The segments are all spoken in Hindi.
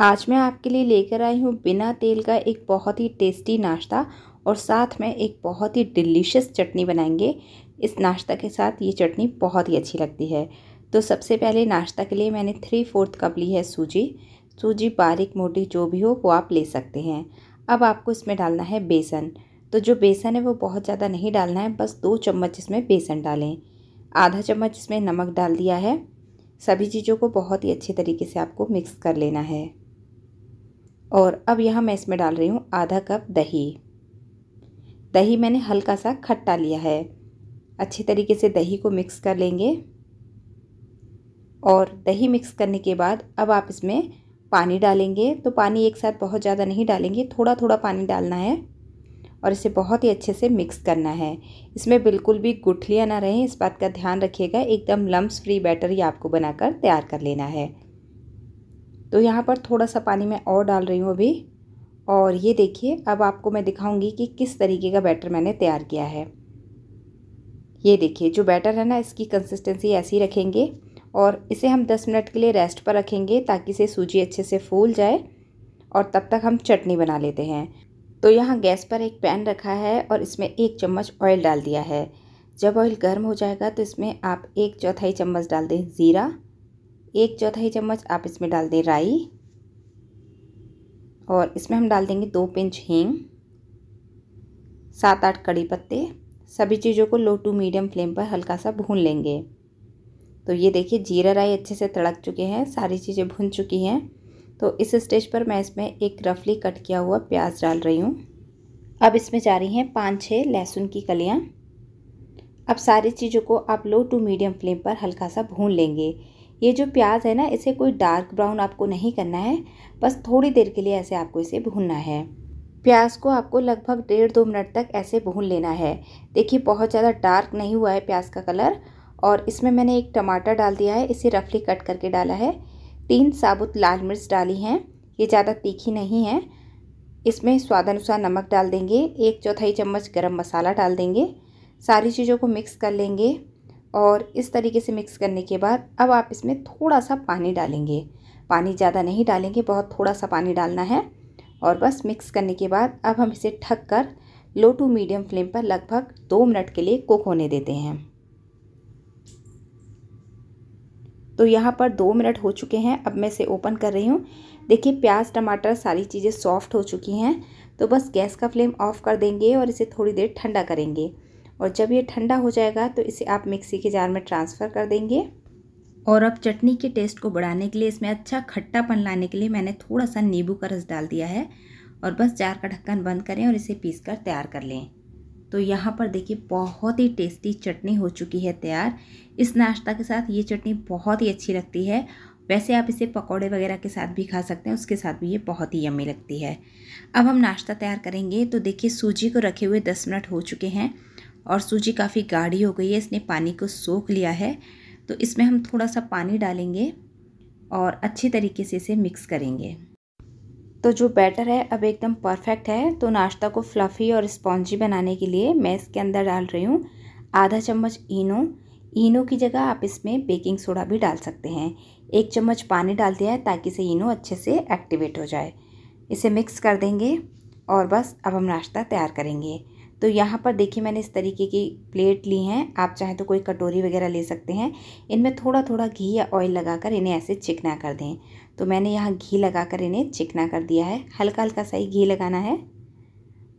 आज मैं आपके लिए लेकर आई हूँ बिना तेल का एक बहुत ही टेस्टी नाश्ता और साथ में एक बहुत ही डिलीशियस चटनी बनाएंगे इस नाश्ता के साथ ये चटनी बहुत ही अच्छी लगती है तो सबसे पहले नाश्ता के लिए मैंने थ्री फोर्थ कप ली है सूजी सूजी बारीक मोटी जो भी हो वो आप ले सकते हैं अब आपको इसमें डालना है बेसन तो जो बेसन है वो बहुत ज़्यादा नहीं डालना है बस दो चम्मच इसमें बेसन डालें आधा चम्मच इसमें नमक डाल दिया है सभी चीज़ों को बहुत ही अच्छे तरीके से आपको मिक्स कर लेना है और अब यहाँ मैं इसमें डाल रही हूँ आधा कप दही दही मैंने हल्का सा खट्टा लिया है अच्छे तरीके से दही को मिक्स कर लेंगे और दही मिक्स करने के बाद अब आप इसमें पानी डालेंगे तो पानी एक साथ बहुत ज़्यादा नहीं डालेंगे थोड़ा थोड़ा पानी डालना है और इसे बहुत ही अच्छे से मिक्स करना है इसमें बिल्कुल भी गुठलियाँ ना रहें इस बात का ध्यान रखिएगा एकदम लम्ब फ्री बैटर ये आपको बनाकर तैयार कर लेना है तो यहाँ पर थोड़ा सा पानी मैं और डाल रही हूँ अभी और ये देखिए अब आपको मैं दिखाऊंगी कि किस तरीके का बैटर मैंने तैयार किया है ये देखिए जो बैटर है ना इसकी कंसिस्टेंसी ऐसी रखेंगे और इसे हम 10 मिनट के लिए रेस्ट पर रखेंगे ताकि इसे सूजी अच्छे से फूल जाए और तब तक हम चटनी बना लेते हैं तो यहाँ गैस पर एक पैन रखा है और इसमें एक चम्मच ऑयल डाल दिया है जब ऑयल गर्म हो जाएगा तो इसमें आप एक चौथाई चम्मच डाल दें ज़ीरा एक चौथाई चम्मच आप इसमें डाल दें राई और इसमें हम डाल देंगे दो पिंच हींग सात आठ कड़ी पत्ते सभी चीज़ों को लो टू मीडियम फ्लेम पर हल्का सा भून लेंगे तो ये देखिए जीरा राई अच्छे से तड़क चुके हैं सारी चीज़ें भुन चुकी हैं तो इस स्टेज पर मैं इसमें एक रफली कट किया हुआ प्याज डाल रही हूँ अब इसमें जा रही हैं पाँच छः लहसुन की कलियाँ अब सारी चीज़ों को आप लो टू मीडियम फ्लेम पर हल्का सा भून लेंगे ये जो प्याज है ना इसे कोई डार्क ब्राउन आपको नहीं करना है बस थोड़ी देर के लिए ऐसे आपको इसे भूनना है प्याज को आपको लगभग डेढ़ दो मिनट तक ऐसे भून लेना है देखिए बहुत ज़्यादा डार्क नहीं हुआ है प्याज का कलर और इसमें मैंने एक टमाटर डाल दिया है इसे रफली कट करके डाला है तीन साबुत लाल मिर्च डाली हैं ये ज़्यादा तीखी नहीं है इसमें स्वाद अनुसार नमक डाल देंगे एक चौथाई चम्मच गरम मसाला डाल देंगे सारी चीज़ों को मिक्स कर लेंगे और इस तरीके से मिक्स करने के बाद अब आप इसमें थोड़ा सा पानी डालेंगे पानी ज़्यादा नहीं डालेंगे बहुत थोड़ा सा पानी डालना है और बस मिक्स करने के बाद अब हम इसे ढक कर लो टू मीडियम फ्लेम पर लगभग दो मिनट के लिए कुक होने देते हैं तो यहाँ पर दो मिनट हो चुके हैं अब मैं इसे ओपन कर रही हूँ देखिए प्याज टमाटर सारी चीज़ें सॉफ्ट हो चुकी हैं तो बस गैस का फ्लेम ऑफ़ कर देंगे और इसे थोड़ी देर ठंडा करेंगे और जब ये ठंडा हो जाएगा तो इसे आप मिक्सी के जार में ट्रांसफ़र कर देंगे और अब चटनी के टेस्ट को बढ़ाने के लिए इसमें अच्छा खट्टापन लाने के लिए मैंने थोड़ा सा नींबू का रस डाल दिया है और बस जार का ढक्कन बंद करें और इसे पीस कर तैयार कर लें तो यहाँ पर देखिए बहुत ही टेस्टी चटनी हो चुकी है तैयार इस नाश्ता के साथ ये चटनी बहुत ही अच्छी लगती है वैसे आप इसे पकौड़े वगैरह के साथ भी खा सकते हैं उसके साथ भी ये बहुत ही यम्मी लगती है अब हम नाश्ता तैयार करेंगे तो देखिए सूजी को रखे हुए दस मिनट हो चुके हैं और सूजी काफ़ी गाढ़ी हो गई है इसने पानी को सोख लिया है तो इसमें हम थोड़ा सा पानी डालेंगे और अच्छी तरीके से इसे मिक्स करेंगे तो जो बैटर है अब एकदम परफेक्ट है तो नाश्ता को फ्लफ़ी और स्पॉन्जी बनाने के लिए मैं इसके अंदर डाल रही हूँ आधा चम्मच इनो इनो की जगह आप इसमें बेकिंग सोडा भी डाल सकते हैं एक चम्मच पानी डाल दिया है ताकि इसे इनो अच्छे से एक्टिवेट हो जाए इसे मिक्स कर देंगे और बस अब हम नाश्ता तैयार करेंगे तो यहाँ पर देखिए मैंने इस तरीके की प्लेट ली हैं आप चाहें तो कोई कटोरी वगैरह ले सकते हैं इनमें थोड़ा थोड़ा घी या ऑयल लगाकर इन्हें ऐसे चिकना कर दें तो मैंने यहाँ घी लगाकर इन्हें चिकना कर दिया है हल्का हल्का सा ही घी लगाना है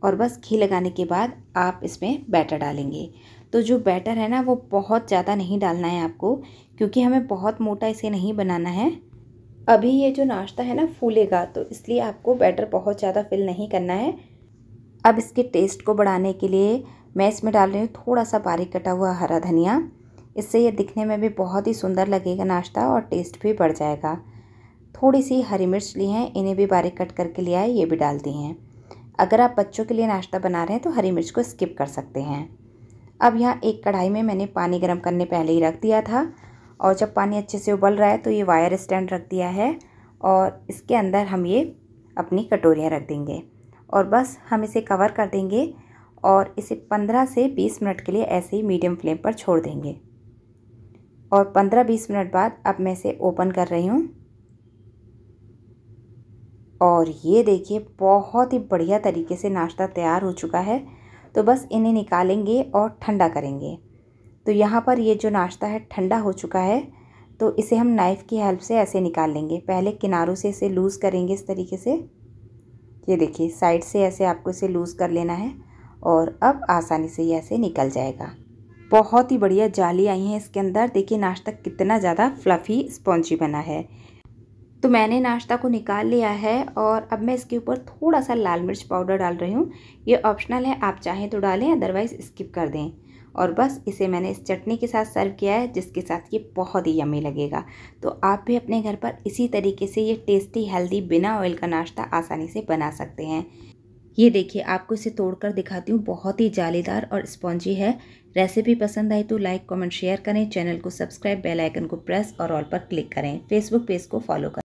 और बस घी लगाने के बाद आप इसमें बैटर डालेंगे तो जो बैटर है ना वो बहुत ज़्यादा नहीं डालना है आपको क्योंकि हमें बहुत मोटा इसे नहीं बनाना है अभी ये जो नाश्ता है ना फूलेगा तो इसलिए आपको बैटर बहुत ज़्यादा फिल नहीं करना है अब इसके टेस्ट को बढ़ाने के लिए मैं इसमें डाल रही हूँ थोड़ा सा बारीक कटा हुआ हरा धनिया इससे ये दिखने में भी बहुत ही सुंदर लगेगा नाश्ता और टेस्ट भी बढ़ जाएगा थोड़ी सी हरी मिर्च ली है इन्हें भी बारीक कट करके लिया है ये भी डाल दी हैं अगर आप बच्चों के लिए नाश्ता बना रहे हैं तो हरी मिर्च को स्किप कर सकते हैं अब यहाँ एक कढ़ाई में मैंने पानी गर्म करने पहले ही रख दिया था और जब पानी अच्छे से उबल रहा है तो ये वायर स्टैंड रख दिया है और इसके अंदर हम ये अपनी कटोरियाँ रख देंगे और बस हम इसे कवर कर देंगे और इसे 15 से 20 मिनट के लिए ऐसे ही मीडियम फ्लेम पर छोड़ देंगे और 15-20 मिनट बाद अब मैं इसे ओपन कर रही हूँ और ये देखिए बहुत ही बढ़िया तरीके से नाश्ता तैयार हो चुका है तो बस इन्हें निकालेंगे और ठंडा करेंगे तो यहाँ पर ये जो नाश्ता है ठंडा हो चुका है तो इसे हम नाइफ़ की हेल्प से ऐसे निकाल लेंगे पहले किनारों से इसे लूज़ करेंगे इस तरीके से ये देखिए साइड से ऐसे आपको इसे लूज़ कर लेना है और अब आसानी से ये ऐसे निकल जाएगा बहुत ही बढ़िया जाली आई हैं इसके अंदर देखिए नाश्ता कितना ज़्यादा फ्लफ़ी स्पॉन्जी बना है तो मैंने नाश्ता को निकाल लिया है और अब मैं इसके ऊपर थोड़ा सा लाल मिर्च पाउडर डाल रही हूँ ये ऑप्शनल है आप चाहें तो डालें अदरवाइज़ स्किप कर दें और बस इसे मैंने इस चटनी के साथ सर्व किया है जिसके साथ ये बहुत ही यमी लगेगा तो आप भी अपने घर पर इसी तरीके से ये टेस्टी हेल्दी बिना ऑयल का नाश्ता आसानी से बना सकते हैं ये देखिए आपको इसे तोड़कर दिखाती हूँ बहुत ही जालीदार और स्पॉन्जी है रेसिपी पसंद आई तो लाइक कमेंट शेयर करें चैनल को सब्सक्राइब बेल आइकन को प्रेस और ऑल पर क्लिक करें फेसबुक पेज को फॉलो करें